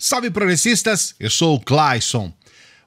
Salve progressistas, eu sou o Clayson.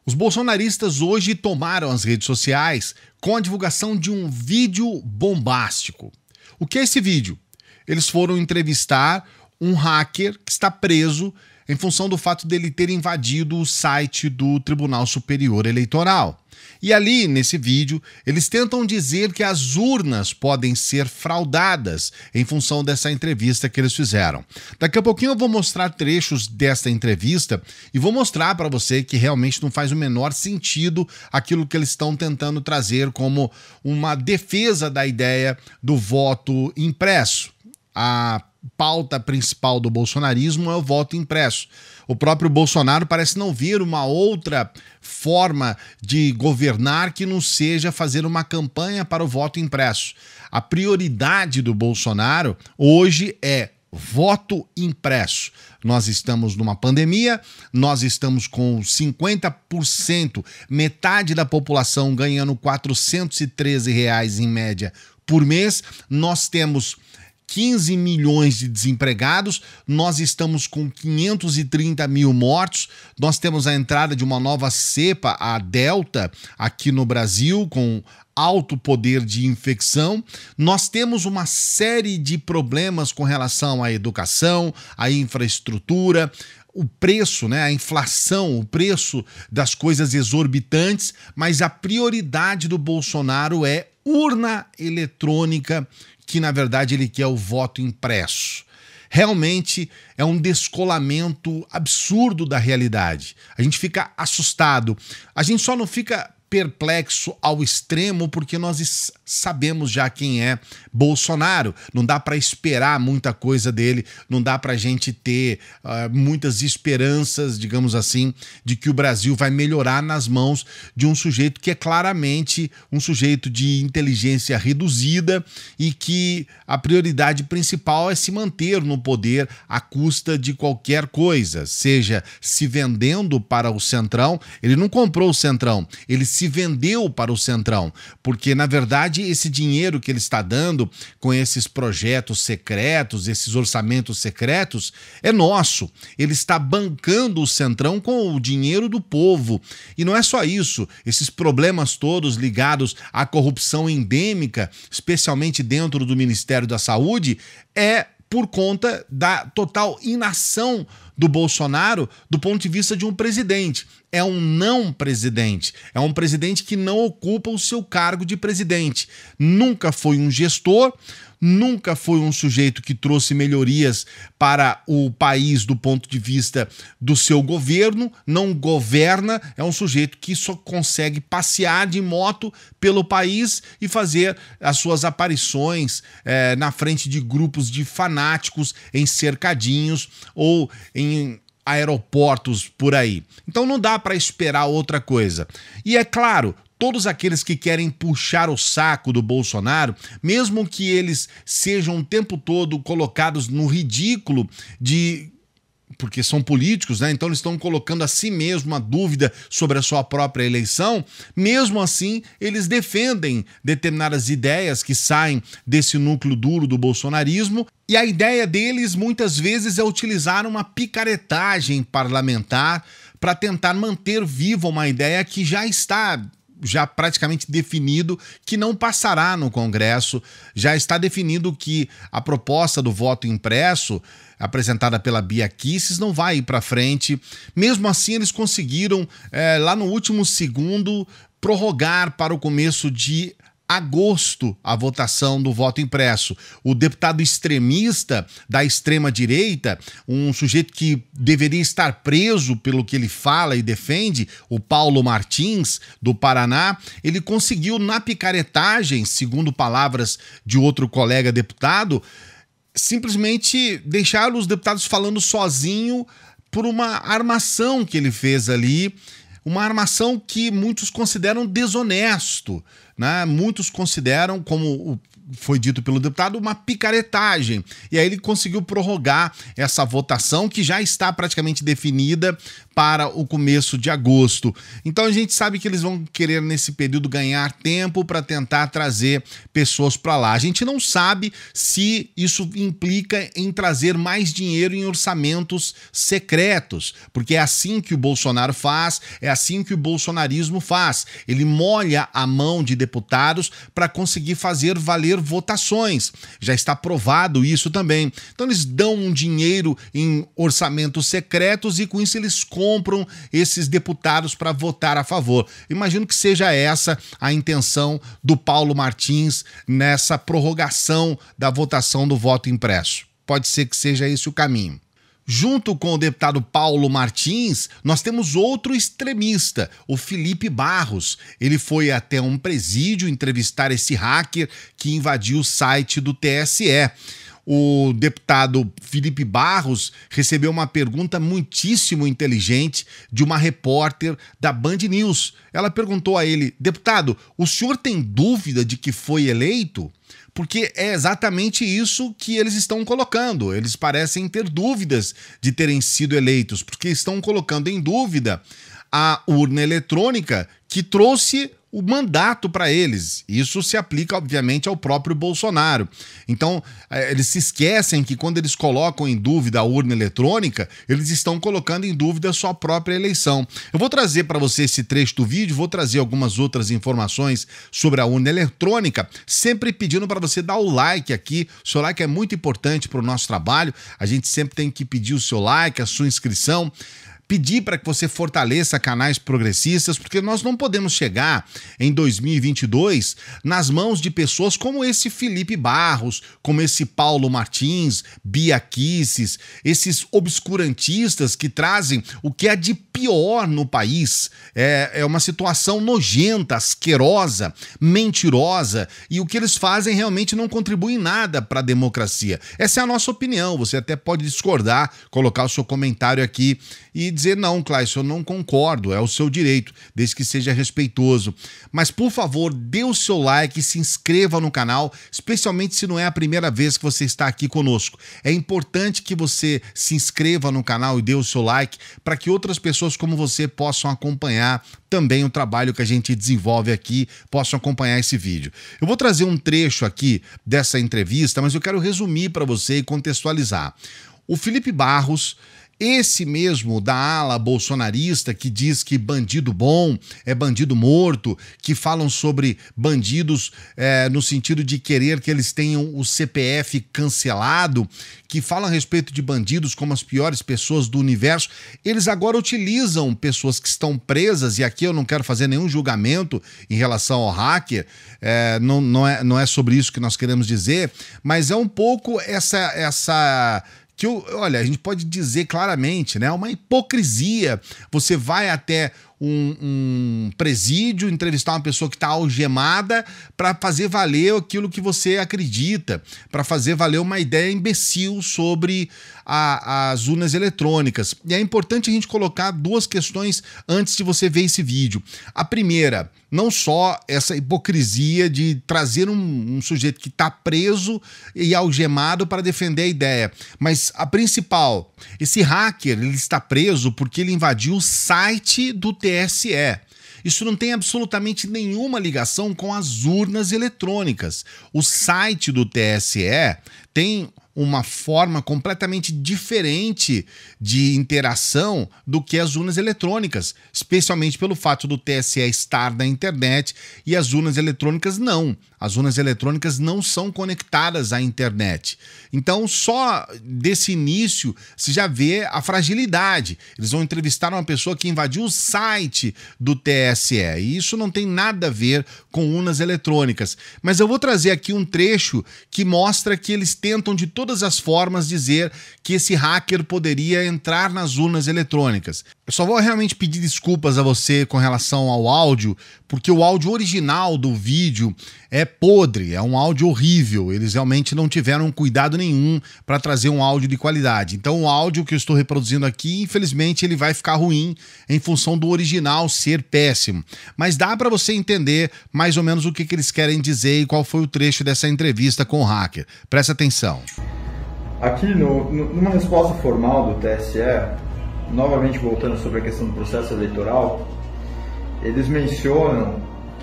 Os bolsonaristas hoje tomaram as redes sociais com a divulgação de um vídeo bombástico. O que é esse vídeo? Eles foram entrevistar um hacker que está preso em função do fato dele ter invadido o site do Tribunal Superior Eleitoral. E ali, nesse vídeo, eles tentam dizer que as urnas podem ser fraudadas em função dessa entrevista que eles fizeram. Daqui a pouquinho eu vou mostrar trechos desta entrevista e vou mostrar para você que realmente não faz o menor sentido aquilo que eles estão tentando trazer como uma defesa da ideia do voto impresso. A pauta principal do bolsonarismo é o voto impresso. O próprio Bolsonaro parece não ver uma outra forma de governar que não seja fazer uma campanha para o voto impresso. A prioridade do Bolsonaro hoje é voto impresso. Nós estamos numa pandemia, nós estamos com 50%, metade da população ganhando R$ 413 reais em média por mês. Nós temos 15 milhões de desempregados, nós estamos com 530 mil mortos, nós temos a entrada de uma nova cepa, a Delta, aqui no Brasil, com alto poder de infecção, nós temos uma série de problemas com relação à educação, à infraestrutura, o preço, né, a inflação, o preço das coisas exorbitantes, mas a prioridade do Bolsonaro é urna eletrônica que na verdade ele quer o voto impresso. Realmente é um descolamento absurdo da realidade. A gente fica assustado. A gente só não fica perplexo ao extremo porque nós sabemos já quem é Bolsonaro. Não dá para esperar muita coisa dele, não dá para a gente ter uh, muitas esperanças, digamos assim, de que o Brasil vai melhorar nas mãos de um sujeito que é claramente um sujeito de inteligência reduzida e que a prioridade principal é se manter no poder à custa de qualquer coisa, seja se vendendo para o Centrão. Ele não comprou o Centrão, ele se se vendeu para o Centrão, porque na verdade esse dinheiro que ele está dando com esses projetos secretos, esses orçamentos secretos, é nosso. Ele está bancando o Centrão com o dinheiro do povo. E não é só isso, esses problemas todos ligados à corrupção endêmica, especialmente dentro do Ministério da Saúde, é por conta da total inação do Bolsonaro do ponto de vista de um presidente. É um não presidente. É um presidente que não ocupa o seu cargo de presidente. Nunca foi um gestor, nunca foi um sujeito que trouxe melhorias para o país do ponto de vista do seu governo, não governa, é um sujeito que só consegue passear de moto pelo país e fazer as suas aparições é, na frente de grupos de fanáticos em cercadinhos ou em aeroportos por aí. Então não dá para esperar outra coisa. E é claro, todos aqueles que querem puxar o saco do Bolsonaro, mesmo que eles sejam o tempo todo colocados no ridículo de porque são políticos, né? Então eles estão colocando a si mesmo uma dúvida sobre a sua própria eleição. Mesmo assim, eles defendem determinadas ideias que saem desse núcleo duro do bolsonarismo. E a ideia deles muitas vezes é utilizar uma picaretagem parlamentar para tentar manter viva uma ideia que já está já praticamente definido que não passará no Congresso. Já está definido que a proposta do voto impresso, apresentada pela Bia Kisses, não vai ir para frente. Mesmo assim, eles conseguiram, é, lá no último segundo, prorrogar para o começo de agosto a votação do voto impresso. O deputado extremista da extrema-direita, um sujeito que deveria estar preso pelo que ele fala e defende, o Paulo Martins, do Paraná, ele conseguiu, na picaretagem, segundo palavras de outro colega deputado, simplesmente deixar os deputados falando sozinho por uma armação que ele fez ali. Uma armação que muitos consideram desonesto né? Muitos consideram como o foi dito pelo deputado, uma picaretagem. E aí ele conseguiu prorrogar essa votação, que já está praticamente definida para o começo de agosto. Então a gente sabe que eles vão querer, nesse período, ganhar tempo para tentar trazer pessoas para lá. A gente não sabe se isso implica em trazer mais dinheiro em orçamentos secretos, porque é assim que o Bolsonaro faz, é assim que o bolsonarismo faz. Ele molha a mão de deputados para conseguir fazer valer votações. Já está provado isso também. Então eles dão um dinheiro em orçamentos secretos e com isso eles compram esses deputados para votar a favor. Imagino que seja essa a intenção do Paulo Martins nessa prorrogação da votação do voto impresso. Pode ser que seja esse o caminho. Junto com o deputado Paulo Martins, nós temos outro extremista, o Felipe Barros. Ele foi até um presídio entrevistar esse hacker que invadiu o site do TSE o deputado Felipe Barros recebeu uma pergunta muitíssimo inteligente de uma repórter da Band News. Ela perguntou a ele: deputado, o senhor tem dúvida de que foi eleito? porque é exatamente isso que eles estão colocando. Eles parecem ter dúvidas de terem sido eleitos, porque estão colocando em dúvida a urna eletrônica que trouxe o mandato para eles. Isso se aplica, obviamente, ao próprio Bolsonaro. Então, é, eles se esquecem que quando eles colocam em dúvida a urna eletrônica, eles estão colocando em dúvida a sua própria eleição. Eu vou trazer para você esse trecho do vídeo, vou trazer algumas outras informações sobre a urna eletrônica, sempre pedindo para você dar o like aqui. O seu like é muito importante para o nosso trabalho. A gente sempre tem que pedir o seu like, a sua inscrição pedir para que você fortaleça canais progressistas, porque nós não podemos chegar em 2022 nas mãos de pessoas como esse Felipe Barros, como esse Paulo Martins, Bia Kisses, esses obscurantistas que trazem o que é de pior no país. É, é uma situação nojenta, asquerosa, mentirosa, e o que eles fazem realmente não contribui em nada para a democracia. Essa é a nossa opinião. Você até pode discordar, colocar o seu comentário aqui e dizer não, Cláudio, eu não concordo, é o seu direito, desde que seja respeitoso. Mas por favor, dê o seu like, e se inscreva no canal, especialmente se não é a primeira vez que você está aqui conosco. É importante que você se inscreva no canal e dê o seu like para que outras pessoas como você possam acompanhar também o trabalho que a gente desenvolve aqui, possam acompanhar esse vídeo. Eu vou trazer um trecho aqui dessa entrevista, mas eu quero resumir para você e contextualizar. O Felipe Barros esse mesmo da ala bolsonarista que diz que bandido bom é bandido morto, que falam sobre bandidos é, no sentido de querer que eles tenham o CPF cancelado, que falam a respeito de bandidos como as piores pessoas do universo, eles agora utilizam pessoas que estão presas, e aqui eu não quero fazer nenhum julgamento em relação ao hacker, é, não, não, é, não é sobre isso que nós queremos dizer, mas é um pouco essa, essa que, olha, a gente pode dizer claramente, né? É uma hipocrisia. Você vai até um, um presídio, entrevistar uma pessoa que está algemada para fazer valer aquilo que você acredita, para fazer valer uma ideia imbecil sobre a, as urnas eletrônicas. E é importante a gente colocar duas questões antes de você ver esse vídeo. A primeira, não só essa hipocrisia de trazer um, um sujeito que está preso e algemado para defender a ideia, mas a principal, esse hacker ele está preso porque ele invadiu o site do TSE TSE. Isso não tem absolutamente nenhuma ligação com as urnas eletrônicas. O site do TSE tem uma forma completamente diferente de interação do que as urnas eletrônicas, especialmente pelo fato do TSE estar na internet e as urnas eletrônicas não. As urnas eletrônicas não são conectadas à internet. Então, só desse início se já vê a fragilidade. Eles vão entrevistar uma pessoa que invadiu o site do TSE e isso não tem nada a ver com urnas eletrônicas. Mas eu vou trazer aqui um trecho que mostra que eles tentam de todo todas as formas dizer que esse hacker poderia entrar nas urnas eletrônicas. Eu só vou realmente pedir desculpas a você com relação ao áudio, porque o áudio original do vídeo é podre, é um áudio horrível. Eles realmente não tiveram cuidado nenhum para trazer um áudio de qualidade. Então, o áudio que eu estou reproduzindo aqui, infelizmente, ele vai ficar ruim em função do original ser péssimo. Mas dá para você entender mais ou menos o que, que eles querem dizer e qual foi o trecho dessa entrevista com o hacker. Presta atenção. Aqui, no, no, numa resposta formal do TSE, novamente voltando sobre a questão do processo eleitoral, eles mencionam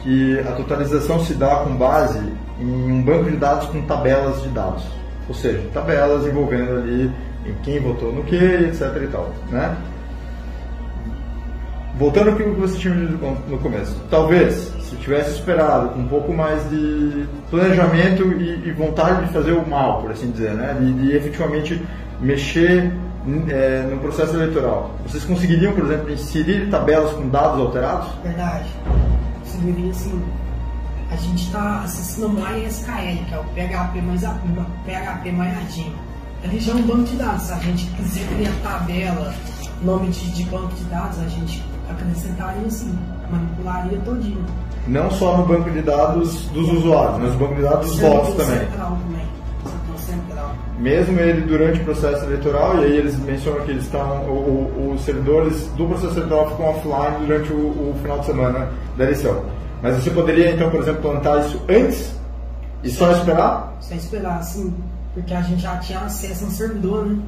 que a totalização se dá com base em um banco de dados com tabelas de dados, ou seja, tabelas envolvendo ali em quem votou no que, etc e tal, né? Voltando ao que você tinha dito no começo, talvez se tivesse esperado com um pouco mais de planejamento e, e, vontade de fazer o mal, por assim dizer, né? De, de efetivamente mexer é, no processo eleitoral, vocês conseguiriam, por exemplo, inserir tabelas com dados alterados? Verdade. Você sim. A gente está assistindo o ASKL, que é o PHP mais, PHP mais ardinho. Ele já é um banco de dados. Se a gente quiser criar tabela, nome de, de banco de dados, a gente acrescentaria assim, manipularia todinho. Não só no banco de dados dos usuários, mas no banco de dados dos é votos também. Central também. Mesmo ele durante o processo eleitoral, e aí eles mencionam que eles estão, os servidores do processo eleitoral ficam offline durante o, o final de semana da eleição. Mas você poderia, então, por exemplo, plantar isso antes e só esperar? Só esperar, sim. Porque a gente já tinha acesso a um servidor, né?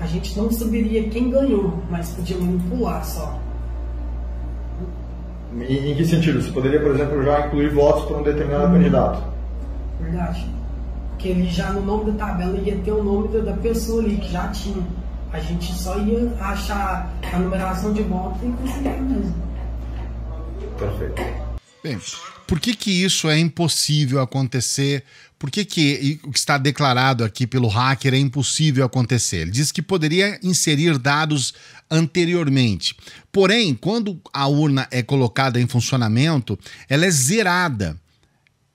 A gente não saberia quem ganhou, mas podia manipular só. Em, em que sentido? Você poderia, por exemplo, já incluir votos para um determinado hum. candidato? Verdade que ele já no nome da tabela ia ter o nome da pessoa ali que já tinha. A gente só ia achar a numeração de moto e conseguir mesmo. Perfeito. Bem, por que, que isso é impossível acontecer? Por que, que o que está declarado aqui pelo hacker é impossível acontecer? Ele diz que poderia inserir dados anteriormente. Porém, quando a urna é colocada em funcionamento, ela é zerada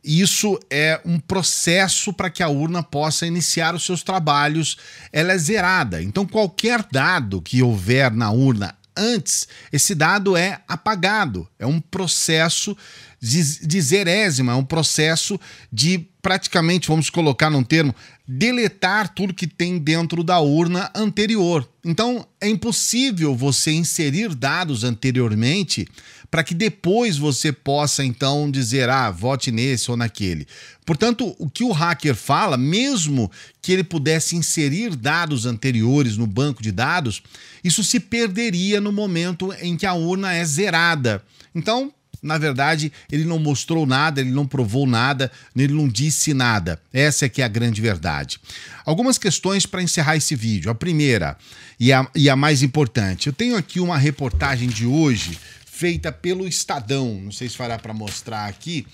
isso é um processo para que a urna possa iniciar os seus trabalhos. Ela é zerada. Então, qualquer dado que houver na urna antes, esse dado é apagado. É um processo de zerésima, é um processo de praticamente, vamos colocar num termo, deletar tudo que tem dentro da urna anterior. Então, é impossível você inserir dados anteriormente para que depois você possa então dizer, ah, vote nesse ou naquele. Portanto, o que o hacker fala, mesmo que ele pudesse inserir dados anteriores no banco de dados, isso se perderia no momento em que a urna é zerada. Então, na verdade, ele não mostrou nada, ele não provou nada, ele não disse nada. Essa é que é a grande verdade. Algumas questões para encerrar esse vídeo. A primeira e a, e a mais importante. Eu tenho aqui uma reportagem de hoje feita pelo Estadão. Não sei se fará para mostrar aqui.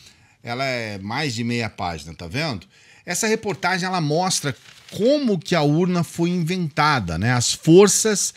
Ela é mais de meia página, tá vendo? Essa reportagem ela mostra como que a urna foi inventada, né? As forças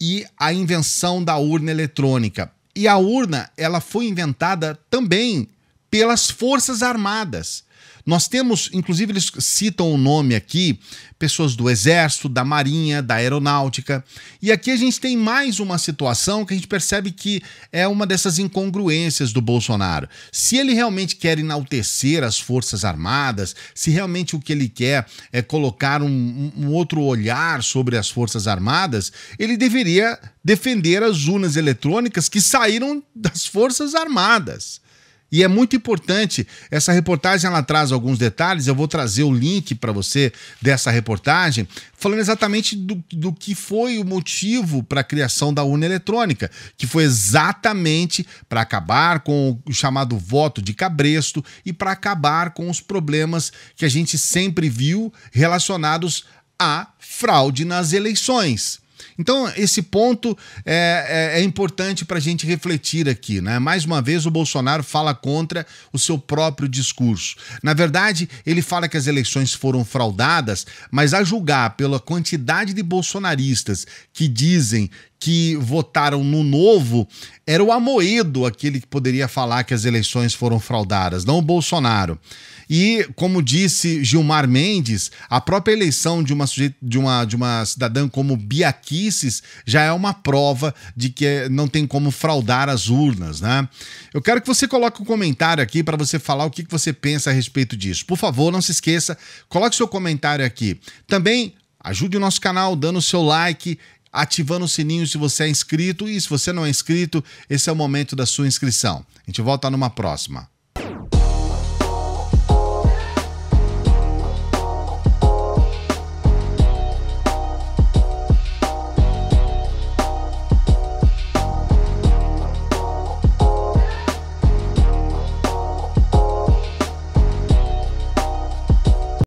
e a invenção da urna eletrônica. E a urna, ela foi inventada também pelas Forças Armadas. Nós temos, inclusive, eles citam o nome aqui, pessoas do Exército, da Marinha, da Aeronáutica. E aqui a gente tem mais uma situação que a gente percebe que é uma dessas incongruências do Bolsonaro. Se ele realmente quer enaltecer as Forças Armadas, se realmente o que ele quer é colocar um, um outro olhar sobre as Forças Armadas, ele deveria defender as urnas eletrônicas que saíram das Forças Armadas. E é muito importante, essa reportagem ela traz alguns detalhes, eu vou trazer o link para você dessa reportagem, falando exatamente do, do que foi o motivo para a criação da urna eletrônica, que foi exatamente para acabar com o chamado voto de cabresto e para acabar com os problemas que a gente sempre viu relacionados à fraude nas eleições. Então, esse ponto é, é, é importante para a gente refletir aqui. Né? Mais uma vez, o Bolsonaro fala contra o seu próprio discurso. Na verdade, ele fala que as eleições foram fraudadas, mas a julgar pela quantidade de bolsonaristas que dizem que votaram no novo, era o Amoedo aquele que poderia falar que as eleições foram fraudadas, não o Bolsonaro. E, como disse Gilmar Mendes, a própria eleição de uma, sujeita, de uma, de uma cidadã como Bia Kicis já é uma prova de que eh, não tem como fraudar as urnas, né? Eu quero que você coloque um comentário aqui para você falar o que, que você pensa a respeito disso. Por favor, não se esqueça, coloque seu comentário aqui. Também ajude o nosso canal dando o seu like ativando o sininho se você é inscrito e se você não é inscrito, esse é o momento da sua inscrição. A gente volta numa próxima.